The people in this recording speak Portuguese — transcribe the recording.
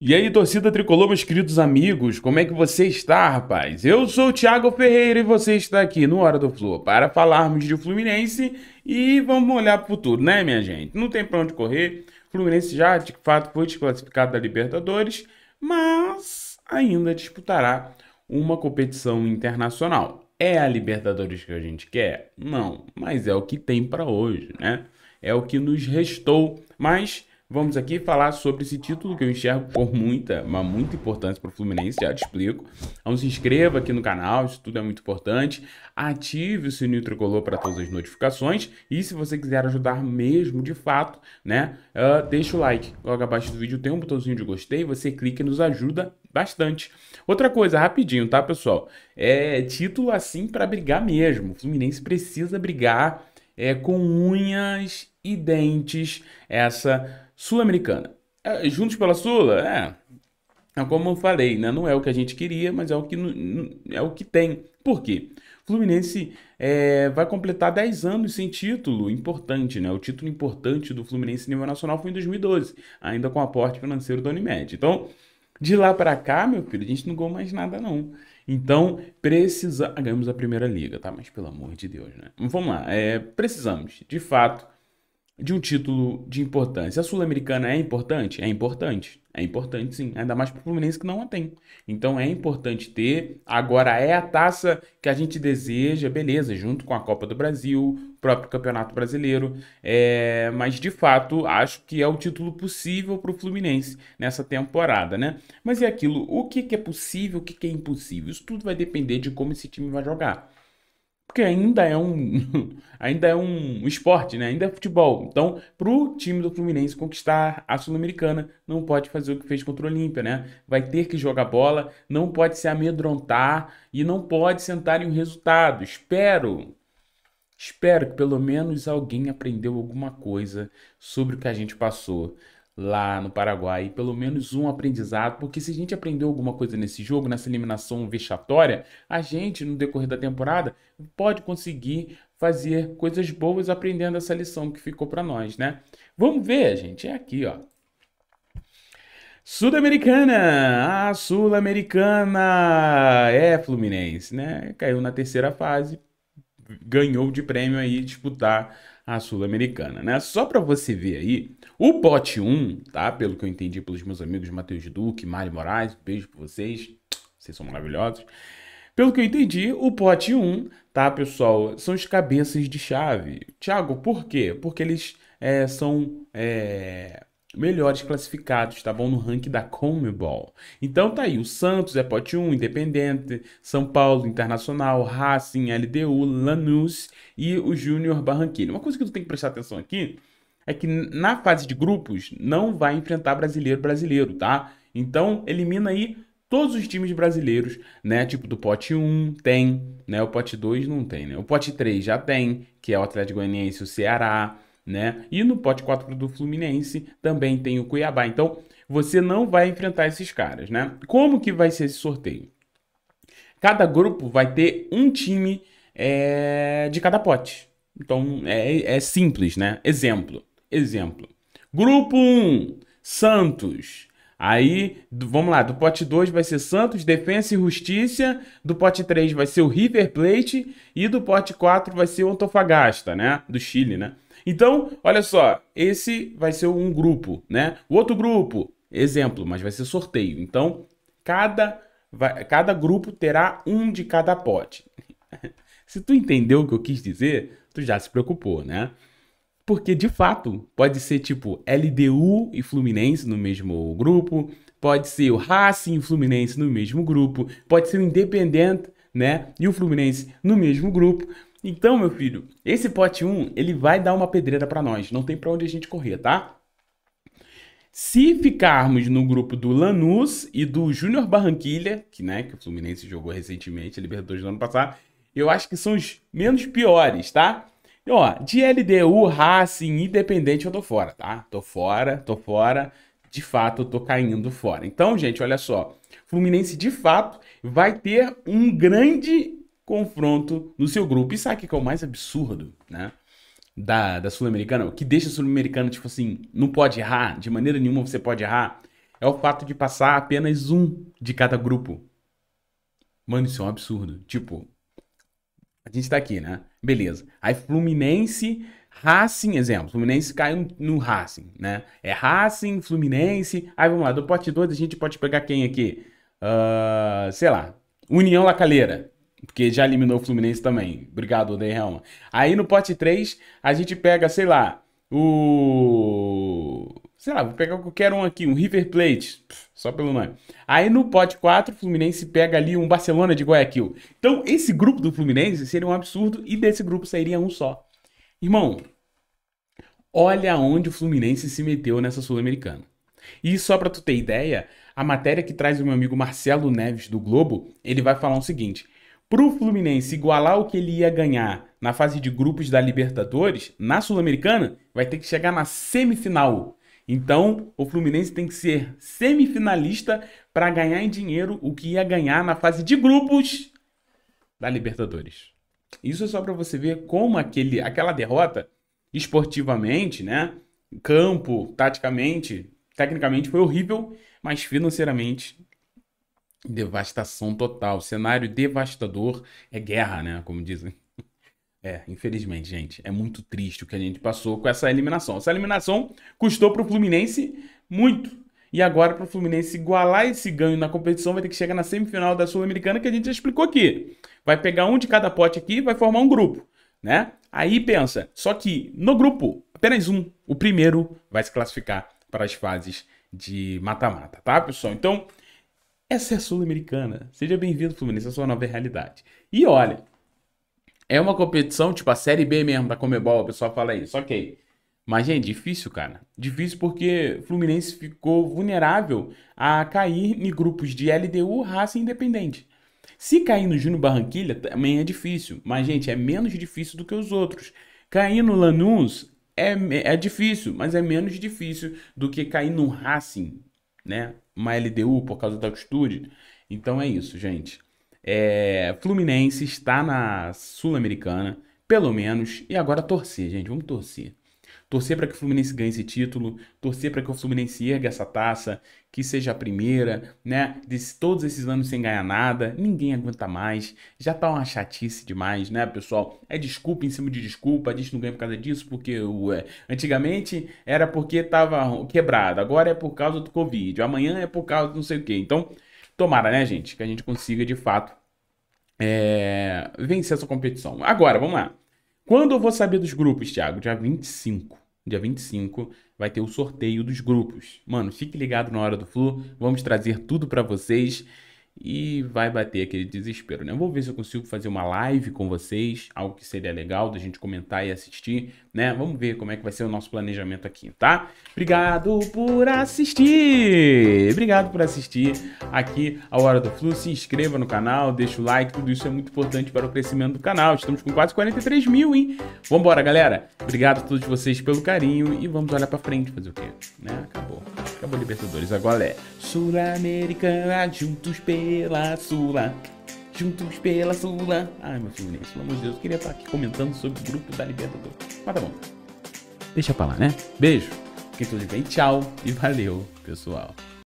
E aí, torcida tricolor, meus queridos amigos, como é que você está, rapaz? Eu sou o Thiago Ferreira e você está aqui no Hora do Flor para falarmos de Fluminense e vamos olhar para o futuro, né, minha gente? Não tem para onde correr. Fluminense já, de fato, foi desclassificado da Libertadores, mas ainda disputará uma competição internacional. É a Libertadores que a gente quer? Não, mas é o que tem para hoje, né? é o que nos restou. Mas vamos aqui falar sobre esse título que eu enxergo por muita, mas muita importância para o Fluminense, já te explico. Então se inscreva aqui no canal, isso tudo é muito importante. Ative o sininho tricolor para todas as notificações e se você quiser ajudar mesmo de fato, né, uh, deixa o like. Logo abaixo do vídeo tem um botãozinho de gostei, você clica e nos ajuda bastante. Outra coisa, rapidinho, tá, pessoal? É título assim para brigar mesmo. O Fluminense precisa brigar é, com unhas identes essa Sul-Americana. É, juntos pela Sula, é, é como eu falei, né? não é o que a gente queria, mas é o que, é o que tem. Por quê? Fluminense é, vai completar 10 anos sem título importante, né? O título importante do Fluminense nível nacional foi em 2012, ainda com aporte financeiro da Unimed. Então, de lá para cá, meu filho, a gente não ganhou mais nada, não. Então, precisa... Ah, ganhamos a primeira liga, tá? Mas pelo amor de Deus, né? Vamos lá, é, precisamos, de fato, de um título de importância. A Sul-Americana é importante? É importante. É importante sim, ainda mais para o Fluminense que não a tem. Então é importante ter. Agora é a taça que a gente deseja, beleza, junto com a Copa do Brasil, próprio Campeonato Brasileiro. É... Mas de fato, acho que é o título possível para o Fluminense nessa temporada, né? Mas e é aquilo: o que, que é possível, o que, que é impossível? Isso tudo vai depender de como esse time vai jogar porque ainda é um ainda é um esporte, né? Ainda é futebol. Então, para o time do Fluminense conquistar a Sul-Americana, não pode fazer o que fez contra o Olímpia, né? Vai ter que jogar bola, não pode se amedrontar e não pode sentar em um resultado. Espero Espero que pelo menos alguém aprendeu alguma coisa sobre o que a gente passou lá no Paraguai. pelo menos um aprendizado, porque se a gente aprendeu alguma coisa nesse jogo, nessa eliminação vexatória, a gente, no decorrer da temporada, pode conseguir fazer coisas boas aprendendo essa lição que ficou para nós, né? Vamos ver, gente. É aqui, ó. Sul-Americana! A Sul-Americana é Fluminense, né? Caiu na terceira fase ganhou de prêmio aí disputar a Sul-Americana, né? Só para você ver aí, o pote 1, tá? Pelo que eu entendi pelos meus amigos Matheus Duque, Mário Moraes, beijo pra vocês, vocês são maravilhosos. Pelo que eu entendi, o pote 1, tá, pessoal, são os cabeças de chave. Tiago, por quê? Porque eles é, são é, melhores classificados, tá bom? No ranking da Comebol. Então tá aí, o Santos é pote 1, Independente, São Paulo, Internacional, Racing, LDU, Lanús e o Júnior Barranquilla. Uma coisa que tu tem que prestar atenção aqui é que na fase de grupos não vai enfrentar brasileiro brasileiro, tá? Então elimina aí todos os times brasileiros, né? Tipo do pote 1 tem, né? O pote 2 não tem, né? O pote 3 já tem, que é o Atlético Goianiense, o Ceará, né? E no pote 4 do Fluminense também tem o Cuiabá. Então, você não vai enfrentar esses caras, né? Como que vai ser esse sorteio? Cada grupo vai ter um time é, de cada pote. Então, é, é simples, né? Exemplo, exemplo. Grupo 1, Santos. Aí, vamos lá, do pote 2 vai ser Santos, Defensa e Justiça, do pote 3 vai ser o River Plate e do pote 4 vai ser o Antofagasta, né? Do Chile, né? Então, olha só, esse vai ser um grupo, né? O outro grupo, exemplo, mas vai ser sorteio. Então, cada, vai, cada grupo terá um de cada pote. se tu entendeu o que eu quis dizer, tu já se preocupou, né? Porque, de fato, pode ser tipo LDU e Fluminense no mesmo grupo, pode ser o Racing e Fluminense no mesmo grupo, pode ser o Independente né? E o Fluminense no mesmo grupo. Então, meu filho, esse pote 1, ele vai dar uma pedreira para nós. Não tem para onde a gente correr, tá? Se ficarmos no grupo do Lanús e do Júnior Barranquilha, que, né, que o Fluminense jogou recentemente, a Libertadores do ano passado, eu acho que são os menos piores, tá? E, ó, de LDU, Racing, Independente, eu tô fora, tá? Tô fora, tô fora de fato eu tô caindo fora. Então, gente, olha só. Fluminense de fato vai ter um grande confronto no seu grupo. E sabe o que é o mais absurdo, né? Da, da Sul-Americana, o que deixa a Sul-Americana, tipo assim, não pode errar, de maneira nenhuma você pode errar, é o fato de passar apenas um de cada grupo. Mano, isso é um absurdo. Tipo, a gente tá aqui, né? Beleza. Aí Fluminense Racing, exemplo, Fluminense caiu no Racing, né? É Racing, Fluminense. Aí vamos lá, do pote 2 a gente pode pegar quem aqui? Uh, sei lá, União Lacaleira, porque já eliminou o Fluminense também. Obrigado, Odei Helma. Aí no pote 3 a gente pega, sei lá, o. Sei lá, vou pegar qualquer um aqui, um River Plate, só pelo nome. Aí no pote 4, o Fluminense pega ali um Barcelona de Guayaquil. Então, esse grupo do Fluminense seria um absurdo e desse grupo sairia um só. Irmão, olha onde o Fluminense se meteu nessa Sul-Americana. E só para tu ter ideia, a matéria que traz o meu amigo Marcelo Neves do Globo, ele vai falar o seguinte: pro Fluminense igualar o que ele ia ganhar na fase de grupos da Libertadores, na Sul-Americana, vai ter que chegar na semifinal. Então, o Fluminense tem que ser semifinalista para ganhar em dinheiro o que ia ganhar na fase de grupos da Libertadores. Isso é só para você ver como aquele, aquela derrota, esportivamente, né? Campo, taticamente, tecnicamente foi horrível, mas financeiramente devastação total. Cenário devastador é guerra, né? Como dizem. É, infelizmente, gente, é muito triste o que a gente passou com essa eliminação. Essa eliminação custou para o Fluminense muito, e agora, para o Fluminense igualar esse ganho na competição, vai ter que chegar na semifinal da Sul-Americana, que a gente já explicou aqui. Vai pegar um de cada pote aqui vai formar um grupo, né? Aí pensa, só que no grupo, apenas um, o primeiro, vai se classificar para as fases de mata-mata, tá, pessoal? Então, essa é a Sul-Americana. Seja bem-vindo, Fluminense, à sua nova realidade. E olha, é uma competição, tipo a Série B mesmo da Comebol, o pessoal fala isso, ok. Mas, gente, difícil, cara. Difícil porque Fluminense ficou vulnerável a cair em grupos de LDU, Raça Independente. Se cair no Júnior Barranquilha, também é difícil. Mas, gente, é menos difícil do que os outros. Cair no Lanús é, é difícil, mas é menos difícil do que cair no Racing, né? Uma LDU por causa da altitude. Então é isso, gente. É, Fluminense está na Sul-Americana, pelo menos, e agora torcer, gente. Vamos torcer torcer para que o Fluminense ganhe esse título, torcer para que o Fluminense ergue essa taça, que seja a primeira, né? De todos esses anos sem ganhar nada, ninguém aguenta mais, já tá uma chatice demais, né, pessoal? É desculpa em cima de desculpa, a gente não ganha por causa disso, porque ué, antigamente era porque tava quebrado, agora é por causa do Covid, amanhã é por causa do não sei o quê. Então, tomara, né, gente, que a gente consiga de fato é, vencer essa competição. Agora, vamos lá. Quando eu vou saber dos grupos, Thiago? Dia 25. Dia 25 vai ter o sorteio dos grupos. Mano, fique ligado na hora do Flu. Vamos trazer tudo para vocês. E vai bater aquele desespero, né? vou ver se eu consigo fazer uma live com vocês, algo que seria legal da gente comentar e assistir né? Vamos ver como é que vai ser o nosso planejamento aqui, tá? Obrigado por assistir! Obrigado por assistir aqui ao Hora do Flu. Se inscreva no canal, deixa o like, tudo isso é muito importante para o crescimento do canal. Estamos com quase 43 mil, hein? Vambora, galera! Obrigado a todos vocês pelo carinho e vamos olhar pra frente fazer o quê? Né? Acabou. Acabou Libertadores. Agora é Sul-Americana, juntos pela Sul juntos pela Sula. Ai, meu Fluminense, pelo amor de Deus, eu queria estar aqui comentando sobre o grupo da Libertadores. Mas tá bom. Deixa pra lá, né? Beijo. Fiquem tudo bem. Tchau e valeu, pessoal.